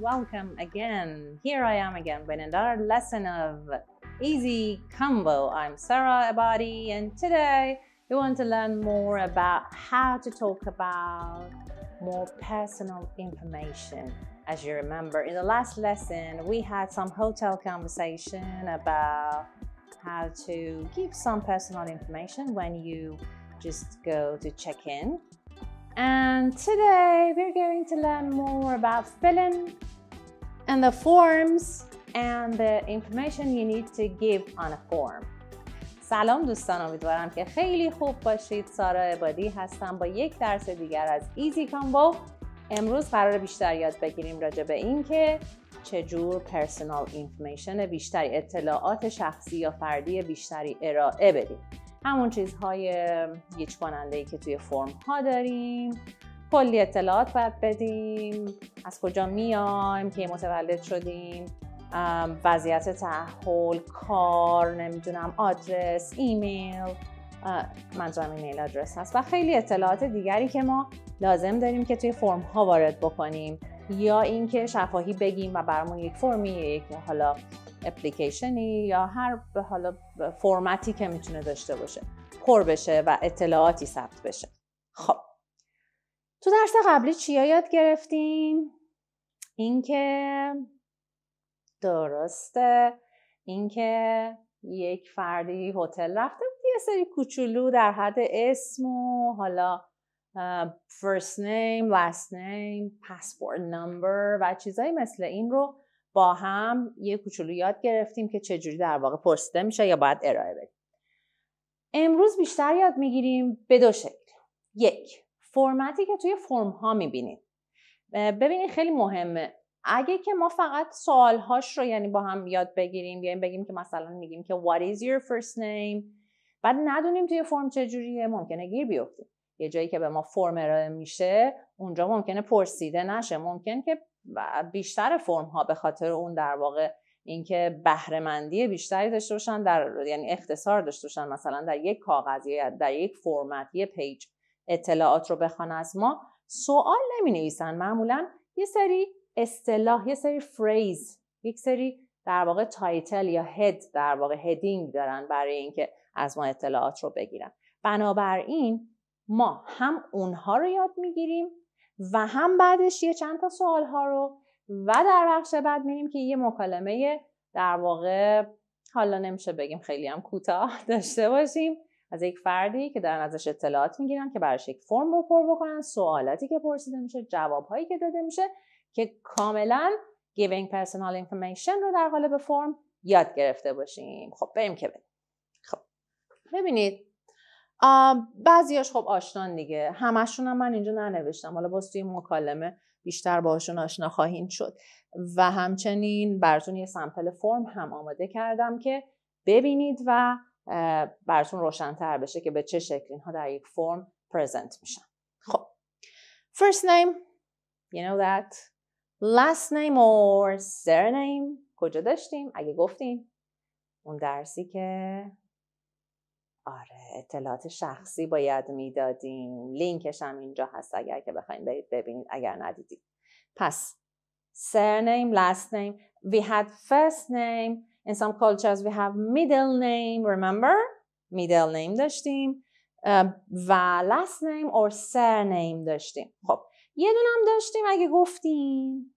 welcome again. Here I am again with another lesson of Easy Combo. I'm Sarah Abadi and today we want to learn more about how to talk about more personal information. As you remember, in the last lesson, we had some hotel conversation about how to give some personal information when you just go to check in And today we're going to learn more about filling and the forms and the information you need to give on a form. سلام دوستان امیدوارم که خیلی خوب باشید سارا عبادی هستم با یک درس دیگر از ایزی کامبو امروز قرار بیشتر یاد بگیریم راجع به اینکه چجور پرسونال اینفورمیشن بیشتری اطلاعات شخصی یا فردی بیشتری ارائه بدیم همون چیزهای گیج کننده ای که توی فرم ها داریم کلی اطلاعات باید بدیم از کجا میایم که متولد شدیم وضعیت تحول کار نمیدونم آدرس ایمیل منظورم ایمیل آدرس هست و خیلی اطلاعات دیگری که ما لازم داریم که توی فرم ها وارد بکنیم یا اینکه شفاهی بگیم و برامون یک فرمی یک حالا اپلیکیشنی یا هر حالا فرمتی که میتونه داشته باشه پر بشه و اطلاعاتی ثبت بشه خب تو درس قبلی چیا یاد گرفتیم اینکه درسته اینکه یک فردی هتل رفته یه سری کوچولو در حد اسم و حالا فرست نیم لاست نیم پاسپورت نمبر و چیزایی مثل این رو با هم یه کوچولو یاد گرفتیم که چجوری در واقع پرسیده میشه یا باید ارائه بدیم امروز بیشتر یاد میگیریم به دو شکل یک فرمتی که توی فرم ها میبینیم ببینید خیلی مهمه اگه که ما فقط هاش رو یعنی با هم یاد بگیریم بیایم بگیم که مثلا میگیم که what is your first name بعد ندونیم توی فرم چجوریه ممکنه گیر بیفتیم یه جایی که به ما فرم ارائه میشه اونجا ممکنه پرسیده نشه ممکن که و بیشتر فرم ها به خاطر اون در واقع اینکه بهرهمندی بیشتری داشته باشن در یعنی اختصار داشته باشن مثلا در یک کاغذ یا در یک فرمت یه پیج اطلاعات رو بخوان از ما سوال نمی نویسن معمولا یه سری اصطلاح یه سری فریز یک سری در واقع تایتل یا هد در واقع هدینگ دارن برای اینکه از ما اطلاعات رو بگیرن بنابراین ما هم اونها رو یاد میگیریم و هم بعدش یه چند تا سوال ها رو و در بخش بعد میریم که یه مکالمه در واقع حالا نمیشه بگیم خیلی هم کوتاه داشته باشیم از یک فردی که دارن ازش اطلاعات میگیرن که براش یک فرم پر بکنن سوالاتی که پرسیده میشه جوابهایی که داده میشه که کاملا giving personal information رو در قالب فرم یاد گرفته باشیم خب بریم که بریم خب ببینید بعضیاش خب آشنان دیگه همشون هم من اینجا ننوشتم حالا باز توی مکالمه بیشتر باشون آشنا خواهید شد و همچنین براتون یه سمپل فرم هم آماده کردم که ببینید و براتون روشنتر بشه که به چه شکل اینها در یک فرم پرزنت میشن خب first name you know that last name or surname کجا داشتیم اگه گفتیم اون درسی که آره اطلاعات شخصی باید میدادیم لینکش هم اینجا هست اگر که بخوایم برید ببینید اگر ندیدید پس surname last نیم we had first name in some cultures we have middle name remember middle name داشتیم و last name or surname داشتیم خب یه دونم داشتیم اگه گفتیم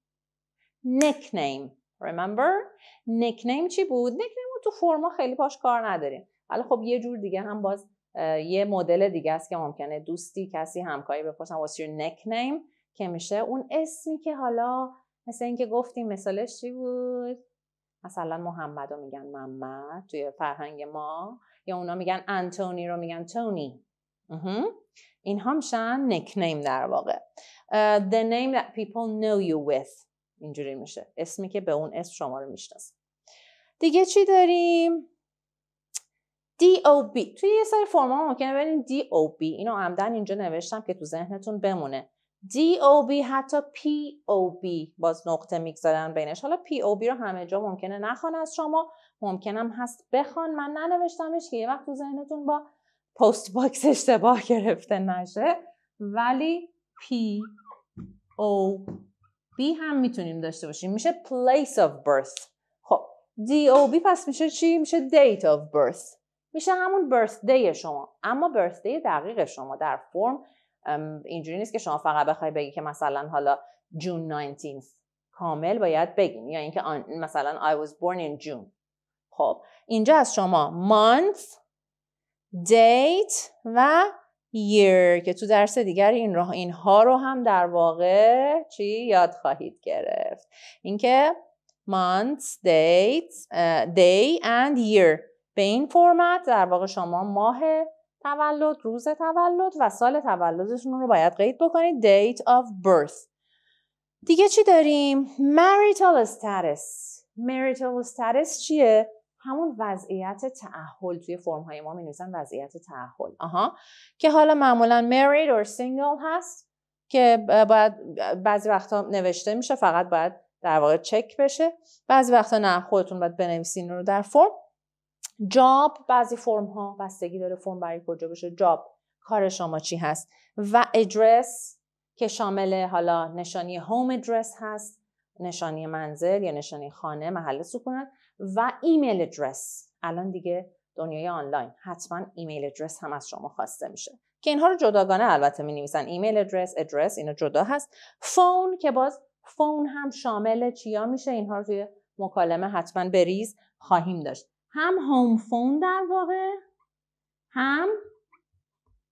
nickname remember نیم چی بود nickname تو فرما خیلی پاش کار نداریم حالا خب یه جور دیگه هم باز یه مدل دیگه است که ممکنه دوستی کسی همکاری بپرسن what's your که میشه اون اسمی که حالا مثل اینکه گفتیم مثالش چی بود مثلا محمد رو میگن محمد توی فرهنگ ما یا اونا میگن انتونی رو میگن تونی اینها میشن نیم در واقع uh, the name that people know you with اینجوری میشه اسمی که به اون اسم شما رو میشناسه دیگه چی داریم DOB توی یه سری فرما ممکنه ببینیم DOB اینو عمدن اینجا نوشتم که تو ذهنتون بمونه DOB حتی POB باز نقطه میگذارن بینش حالا POB رو همه جا ممکنه نخوان از شما ممکنم هست بخوان من ننوشتمش که یه وقت تو ذهنتون با پست باکس اشتباه گرفته نشه ولی POB هم میتونیم داشته باشیم میشه place of birth خب DOB پس میشه چی؟ میشه date of birth میشه همون برثدی شما اما برثدی دقیق شما در فرم اینجوری نیست که شما فقط بخوای بگی که مثلا حالا جون 19 کامل باید بگین یا اینکه مثلا I was born in June خب اینجا از شما month date و year که تو درس دیگر این راه اینها رو هم در واقع چی یاد خواهید گرفت اینکه month date uh, day and year به این فرمت در واقع شما ماه تولد روز تولد و سال تولدشون رو باید قید بکنید date of birth دیگه چی داریم marital status marital status چیه همون وضعیت تعهل توی فرم های ما می نویسن وضعیت تعهل آها که حالا معمولا married or single هست که باید بعضی وقتا نوشته میشه فقط باید در واقع چک بشه بعضی وقتا نه خودتون باید بنویسین رو در فرم جاب بعضی فرم ها بستگی داره فرم برای کجا بشه جاب کار شما چی هست و ادرس که شامل حالا نشانی هوم ادرس هست نشانی منزل یا نشانی خانه محل سکونت و ایمیل ادرس الان دیگه دنیای آنلاین حتما ایمیل ادرس هم از شما خواسته میشه که اینها رو جداگانه البته می نویسن ایمیل ادرس ادرس اینو جدا هست فون که باز فون هم شامل چیا میشه اینها رو توی مکالمه حتما بریز خواهیم داشت هم هوم فون در واقع هم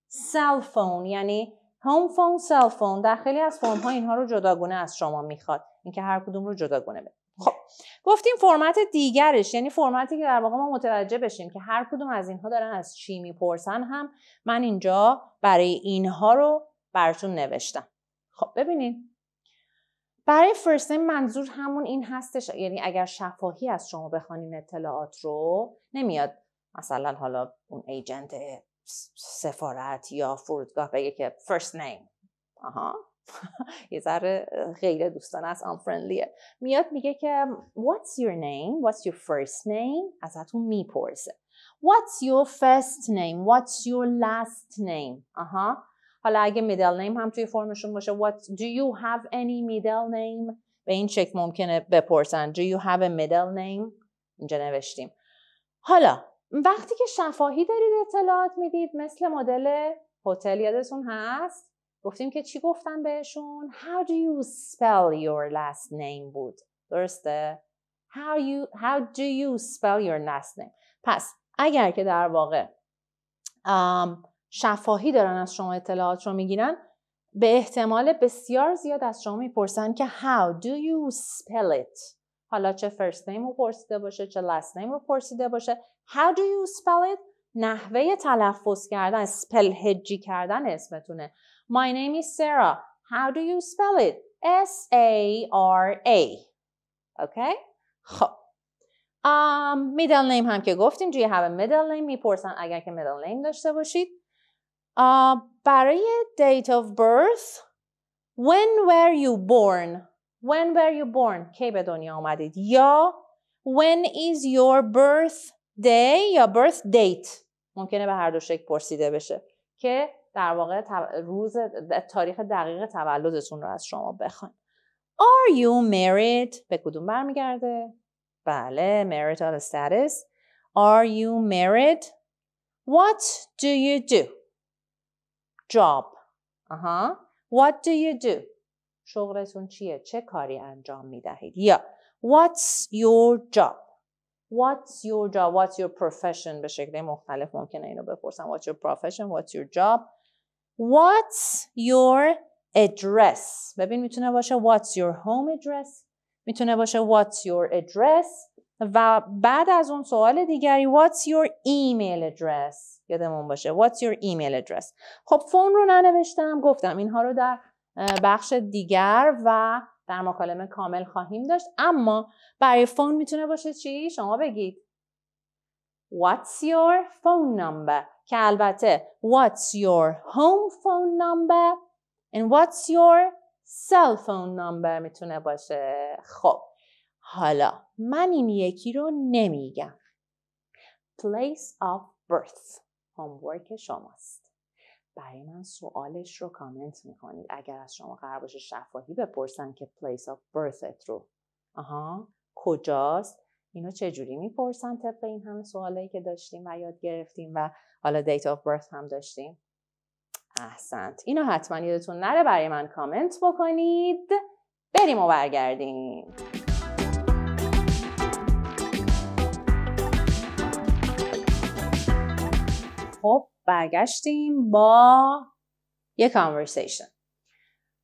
سل فون یعنی هوم فون سل فون در خیلی از فرم ها اینها رو جداگونه از شما میخواد اینکه هر کدوم رو جداگونه بده خب گفتیم فرمت دیگرش یعنی فرمتی که در واقع ما متوجه بشیم که هر کدوم از اینها دارن از چی میپرسن هم من اینجا برای اینها رو براتون نوشتم خب ببینید برای فرست منظور همون این هستش یعنی اگر شفاهی از شما بخوانین اطلاعات رو نمیاد مثلا حالا اون ایجنت سفارت یا فرودگاه بگه که فرست name آها یه ذره غیر دوستانه است فرندلیه میاد میگه که what's your name what's your first name ازتون میپرسه what's your first name what's your last name آها حالا اگه میدل نیم هم توی فرمشون باشه what do you have any middle name به این شکل ممکنه بپرسن do you have a middle name اینجا نوشتیم حالا وقتی که شفاهی دارید اطلاعات میدید مثل مدل هتل یادتون هست گفتیم که چی گفتن بهشون how do you spell your last name بود درسته how you how do you spell your last name پس اگر که در واقع um, شفاهی دارن از شما اطلاعات رو میگیرن به احتمال بسیار زیاد از شما میپرسن که How do you spell it? حالا چه first name رو پرسیده باشه چه last name رو پرسیده باشه How do you spell it? نحوه تلفظ کردن spell هجی کردن اسمتونه My name is Sarah How do you spell it? S-A-R-A okay? خب um, middle name هم که گفتیم Do you have a middle name? میپرسن اگر که middle name داشته باشید برای date of birth when were you born when were you born کی به دنیا آمدید یا when is your birth day یا birth date ممکنه به هر دو شکل پرسیده بشه که در واقع روز تاریخ دقیق تولدتون رو از شما بخوان Are you married به کدوم برمیگرده بله marital status Are you married What do you do job آها what do you do شغلتون چیه چه کاری انجام میدهید یا what's your job what's your job what's your profession به شکل مختلف ممکنه اینو بپرسم what's your profession what's your job what's your address ببین میتونه باشه what's your home address میتونه باشه what's your address و بعد از اون سوال دیگری what's your email address یادمون باشه what's your email address خب فون رو ننوشتم گفتم اینها رو در بخش دیگر و در مکالمه کامل خواهیم داشت اما برای فون میتونه باشه چی شما بگید What's your phone number که البته What's your home phone number and What's your cell phone number میتونه باشه خب حالا من این یکی رو نمیگم Place of birth هومورک شماست برای من سوالش رو کامنت میکنید اگر از شما قرار باشه شفاهی بپرسن که place of birth رو آها کجاست اینو جوری میپرسن طبق این همه سوالایی که داشتیم و یاد گرفتیم و حالا date of birth هم داشتیم احسنت اینو حتما یادتون نره برای من کامنت بکنید بریم و برگردیم خب برگشتیم با یه کانورسیشن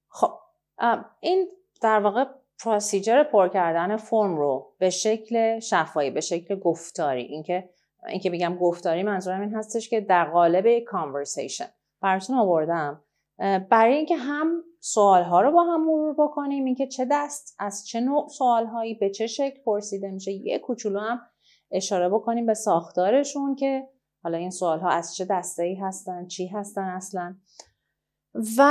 خب این در واقع پروسیجر پر کردن فرم رو به شکل شفایی به شکل گفتاری اینکه اینکه میگم گفتاری منظورم این هستش که در قالب یک کانورسیشن براتون آوردم برای اینکه هم سوال ها رو با هم مرور بکنیم اینکه چه دست از چه نوع سوال هایی به چه شکل پرسیده میشه یه کوچولو هم اشاره بکنیم به ساختارشون که حالا این سوال ها از چه دسته ای هستن چی هستن اصلا و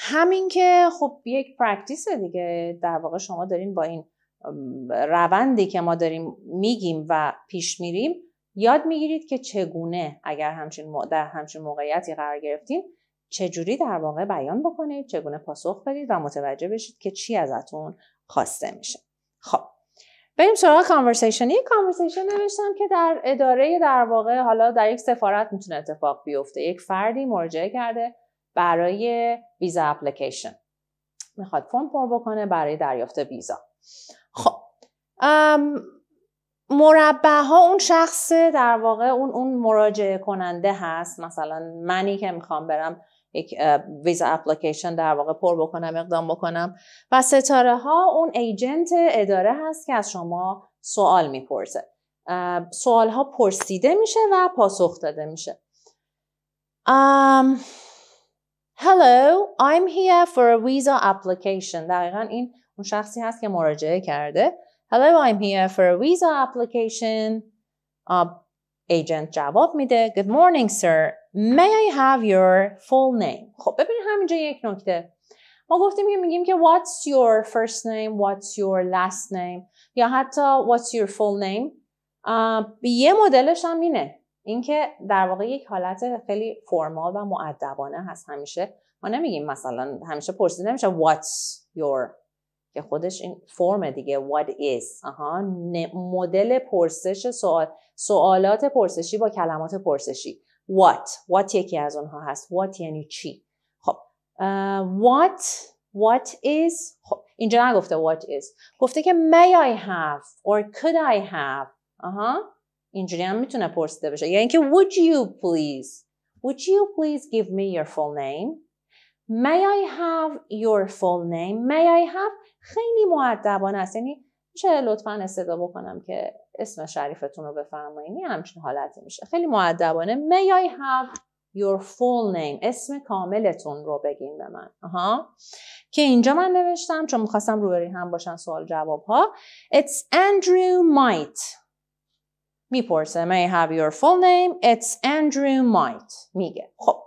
همین که خب یک پرکتیس دیگه در واقع شما دارین با این روندی که ما داریم میگیم و پیش میریم یاد میگیرید که چگونه اگر همچین در همچین موقعیتی قرار گرفتین چجوری در واقع بیان بکنید چگونه پاسخ بدید و متوجه بشید که چی ازتون خواسته میشه خب بریم سراغ کانورسیشن یک کانورسیشن نوشتم که در اداره در واقع حالا در یک سفارت میتونه اتفاق بیفته یک فردی مراجعه کرده برای ویزا اپلیکیشن میخواد فرم پر بکنه برای دریافت ویزا خب مربع ها اون شخص در واقع اون اون مراجعه کننده هست مثلا منی که میخوام برم یک ویزا اپلیکیشن در واقع پر بکنم اقدام بکنم و ستاره ها اون ایجنت اداره هست که از شما سوال میپرسه سوال ها پرسیده میشه و پاسخ داده میشه um, Hello, I'm here for a visa application. دقیقا این اون شخصی هست که مراجعه کرده. Hello, I'm here for a visa application. Uh, agent جواب میده Good morning sir May I have your full name خب ببینید همینجا یک نکته ما گفتیم که میگیم که What's your first name What's your last name یا حتی What's your full name um, یه مدلش هم اینه اینکه در واقع یک حالت خیلی فرمال و معدبانه هست همیشه ما نمیگیم مثلا همیشه پرسیده نمیشه What's your که خودش این فرم دیگه what is آها مدل پرسش سوال سوالات پرسشی با کلمات پرسشی what what یکی از اونها هست what یعنی چی خب uh, what what is خب اینجا نگفته what is گفته که may I have or could I have آها uh -huh. اینجوری هم میتونه پرسیده بشه یا یعنی که would you please would you please give me your full name may I have your full name may I have خیلی معدبانه است یعنی میشه لطفا استدا بکنم که اسم شریفتون رو بفرمایید یه همچین حالتی میشه خیلی معدبانه may I have your full name اسم کاملتون رو بگین به من آها که اینجا من نوشتم چون میخواستم روبری هم باشن سوال جواب ها it's Andrew might میپرسه may I have your full name it's Andrew might میگه خب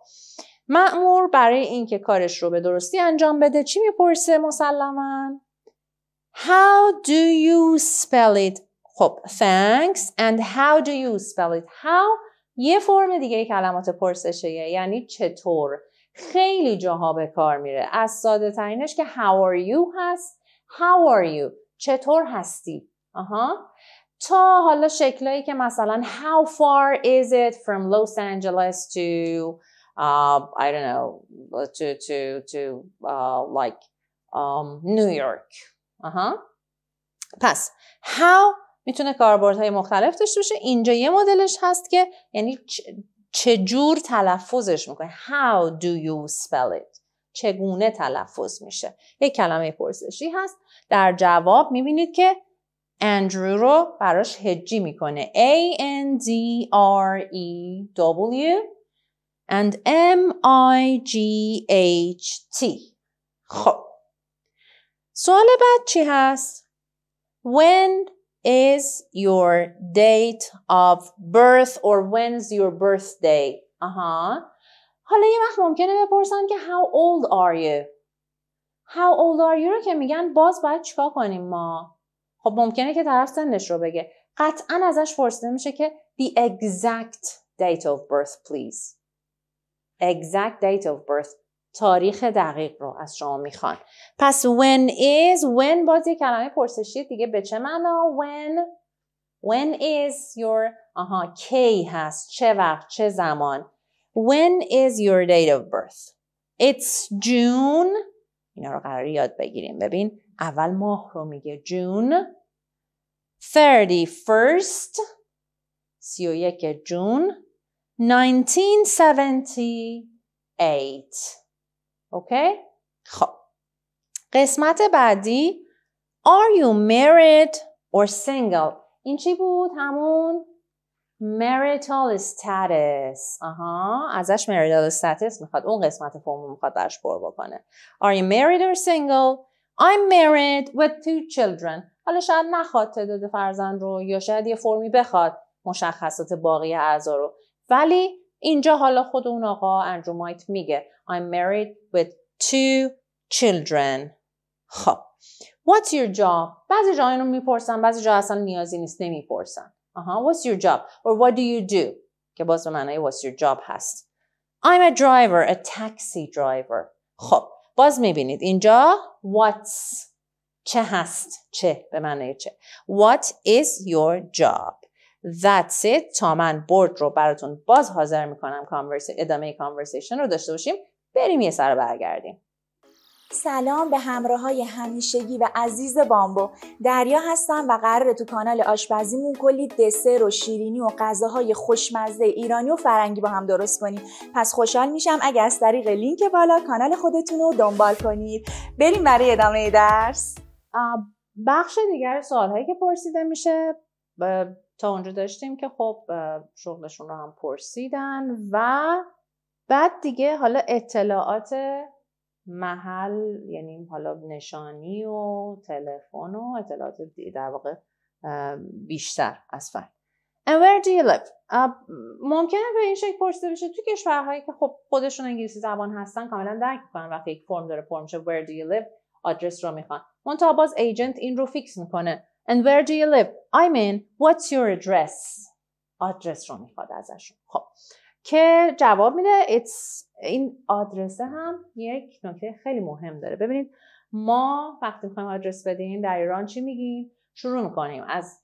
معمور برای اینکه کارش رو به درستی انجام بده چی میپرسه مسلما How do you spell it خب thanks and how do you spell it how یه فرم دیگه کلمات پرسشیه یعنی چطور خیلی جاها به کار میره از ساده ترینش که how are you هست how are you چطور هستی آها تا حالا شکلایی که مثلا how far is it from Los Angeles to uh, I don't know to to to uh, like um, New York آها. پس how میتونه کاربردهای مختلف داشته باشه اینجا یه مدلش هست که یعنی چجور تلفظش میکنه how do you spell it چگونه تلفظ میشه یک کلمه پرسشی هست در جواب میبینید که اندرو رو براش هجی میکنه A N D R E W and M I G H T خب سوال بعد چی هست؟ When is your date of birth or when's your birthday? آها. Uh -huh. حالا یه وقت ممکنه بپرسن که how old are you? How old are you رو که میگن باز باید چیکار کنیم ما؟ خب ممکنه که طرف سنش رو بگه. قطعا ازش پرسیده میشه که the exact date of birth please. Exact date of birth تاریخ دقیق رو از شما میخوان پس when is when بازی کلمه پرسشی دیگه به چه معنا when when is your آها کی هست چه وقت چه زمان when is your date of birth it's June اینا رو قرار یاد بگیریم ببین اول ماه رو میگه June 31st یک جون 1978 اوکی؟ خب قسمت بعدی Are you married or single? این چی بود؟ همون marital status آها ازش marital status میخواد اون قسمت فرمو میخواد برش پر بکنه Are you married or single? I'm married with two children حالا شاید نخواد تعداد فرزند رو یا شاید یه فرمی بخواد مشخصات باقی اعضا رو ولی اینجا حالا خود اون آقا مایت میگه I'm married with two children خب What's your job? بعضی جا اینو میپرسن بعضی جا اصلا نیازی نیست نمیپرسن آها What's your job? Or what do you do? که باز به معنی What's your job هست I'm a driver, a taxi driver خب باز میبینید اینجا What's چه هست چه به معنی چه What is your job? That's it تا من برد رو براتون باز حاضر میکنم ادامه کانورسیشن رو داشته باشیم بریم یه سر برگردیم سلام به همراه های همیشگی و عزیز بامبو دریا هستم و قرار تو کانال آشپزیمون کلی دسر و شیرینی و غذاهای خوشمزه ایرانی و فرنگی با هم درست کنیم پس خوشحال میشم اگر از طریق لینک بالا کانال خودتون رو دنبال کنید بریم برای ادامه درس بخش دیگر سوال هایی که پرسیده میشه تا اونجا داشتیم که خب شغلشون رو هم پرسیدن و بعد دیگه حالا اطلاعات محل یعنی حالا نشانی و تلفن و اطلاعات در واقع بیشتر از فرد And where ممکنه به این شکل پرسیده بشه تو کشورهایی که خب خودشون انگلیسی زبان هستن کاملا درک میکنن وقتی یک فرم داره فرم میشه Where do you live? آدرس رو میخوان منتها باز ایجنت این رو فیکس میکنه And where do you live? I mean What's your address? آدرس رو میخواد ازشون خب که جواب میده It's این آدرس هم یک نکته خیلی مهم داره ببینید ما وقتی میخوایم آدرس بدیم در ایران چی میگیم شروع میکنیم از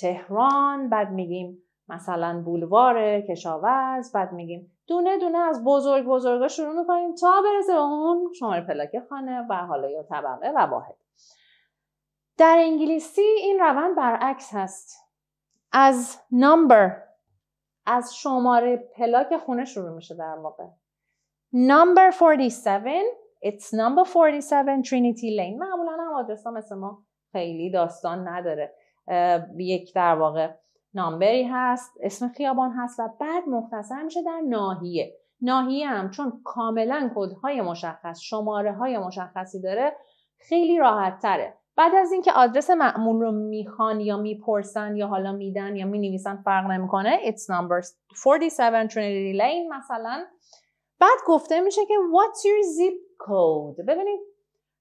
تهران بعد میگیم مثلا بولوار کشاورز بعد میگیم دونه دونه از بزرگ بزرگا شروع میکنیم تا برسه به اون شماره پلاک خانه و حالا یا طبقه و واحد در انگلیسی این روند برعکس هست از نمبر، از شماره پلاک خونه شروع میشه در واقع نمبر 47 It's number 47 Trinity Lane معمولا هم آدرس ها مثل ما خیلی داستان نداره یک در واقع نامبری هست اسم خیابان هست و بعد مختصر میشه در ناحیه ناحیه هم چون کاملا کدهای مشخص شماره های مشخصی داره خیلی راحت تره بعد از اینکه آدرس معمول رو میخوان یا میپرسن یا حالا میدن یا مینویسن فرق نمیکنه it's number 47 Trinity Lane مثلا بعد گفته میشه که what's your zip code ببینید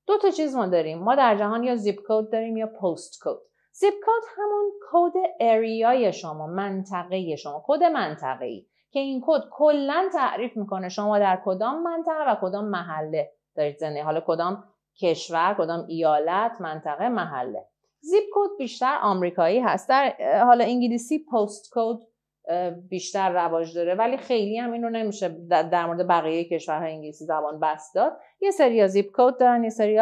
دو تا چیز ما داریم ما در جهان یا zip code داریم یا post code zip code همون کد اریای شما منطقه شما کد منطقه ای که این کد کلا تعریف میکنه شما در کدام منطقه و کدام محله دارید حالا کدام کشور کدام ایالت منطقه محله زیپ کد بیشتر آمریکایی هست در حالا انگلیسی پست کد بیشتر رواج داره ولی خیلی هم اینو نمیشه در مورد بقیه کشورهای انگلیسی زبان بس داد یه سری زیپ کد دارن یه سری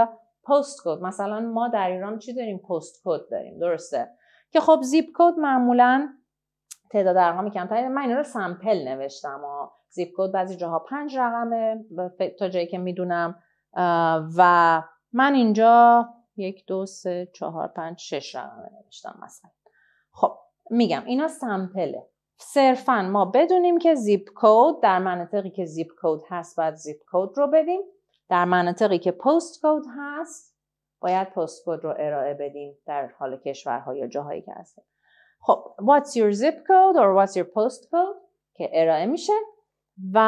پست کد مثلا ما در ایران چی داریم پست کد داریم درسته که خب زیپ کد معمولا تعداد ارقام کمتری من اینا رو سمپل نوشتم زیپ کد بعضی جاها پنج رقمه تا جایی که میدونم و من اینجا یک دو سه چهار پنج شش رقم نوشتم مثلا خب میگم اینا سمپله صرفا ما بدونیم که زیپ کود در مناطقی که زیپ کود هست باید زیپ کود رو بدیم در مناطقی که پست کود هست باید پست کد رو ارائه بدیم در حال کشورها یا جاهایی که هست خب what's your zip code or what's your post code که ارائه میشه و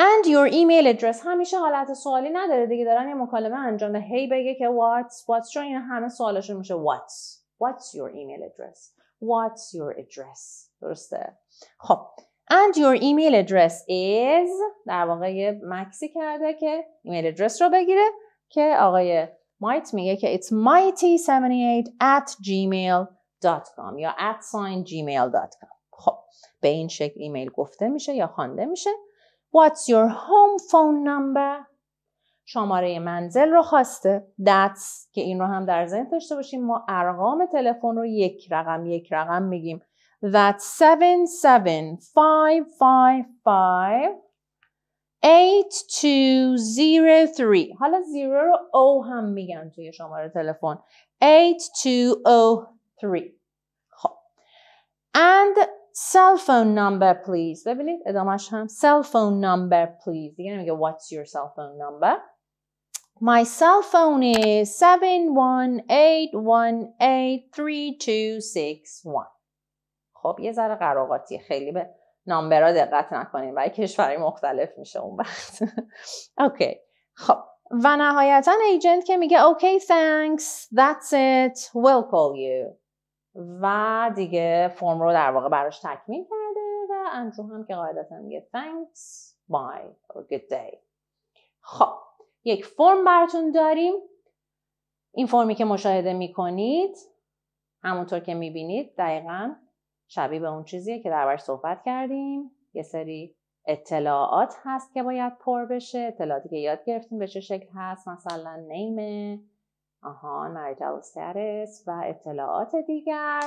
and your email address همیشه حالت سوالی نداره دیگه دارن یه مکالمه انجام ده هی hey, بگه که what's what's چون این همه سوالشون میشه what's what's your email address what's your address درسته خب and your email address is در واقع یه مکسی کرده که ایمیل ادرس رو بگیره که آقای might میگه که it's mighty78 at gmail.com یا at sign gmail.com خب به این شکل ایمیل گفته میشه یا خوانده میشه What's your home phone number? شماره منزل رو خواسته That's که این رو هم در ذهن داشته باشیم ما ارقام تلفن رو یک رقم یک رقم میگیم That's 77555 8203 حالا 0 رو او هم میگن توی شماره تلفن 8203 خب and Cell phone number please ببینید ادامش هم Cell phone number please دیگه نمیگه What's your cell phone number My cell phone is 718183261 خب یه ذره قراقاتی خیلی به نامبرا دقت نکنیم برای کشورهای مختلف میشه اون وقت اوکی خب و نهایتا ایجنت که میگه اوکی okay, thanks that's it we'll call you و دیگه فرم رو در واقع براش تکمیل کرده و انزو هم که قاعدتا میگه thanks bye or good day خب یک فرم براتون داریم این فرمی که مشاهده میکنید همونطور که میبینید دقیقا شبیه به اون چیزیه که دربارش صحبت کردیم یه سری اطلاعات هست که باید پر بشه اطلاعاتی که یاد گرفتیم به چه شکل هست مثلا نیمه آها مرجع و سرس و اطلاعات دیگر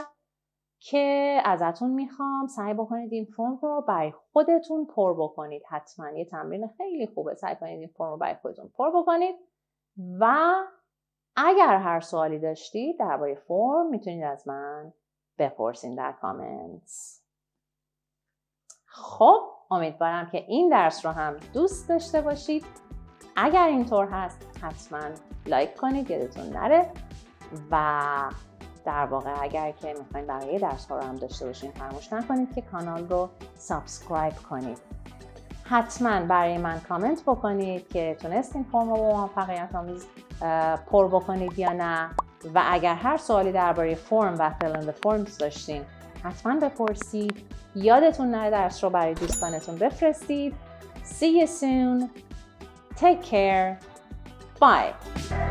که ازتون میخوام سعی بکنید این فرم رو برای خودتون پر بکنید حتما یه تمرین خیلی خوبه سعی کنید این فرم رو برای خودتون پر بکنید و اگر هر سوالی داشتید درباره فرم میتونید از من بپرسین در کامنت خب امیدوارم که این درس رو هم دوست داشته باشید اگر اینطور هست حتما لایک کنید یادتون نره و در واقع اگر که میخواین بقیه درس ها رو هم داشته باشین فراموش نکنید که کانال رو سابسکرایب کنید حتما برای من کامنت بکنید که تونستین فرم رو موفقیت آمیز پر بکنید یا نه و اگر هر سوالی درباره فرم و فلند فرم داشتین حتما بپرسید یادتون نره درس رو برای دوستانتون بفرستید See you soon. Take care. Bye.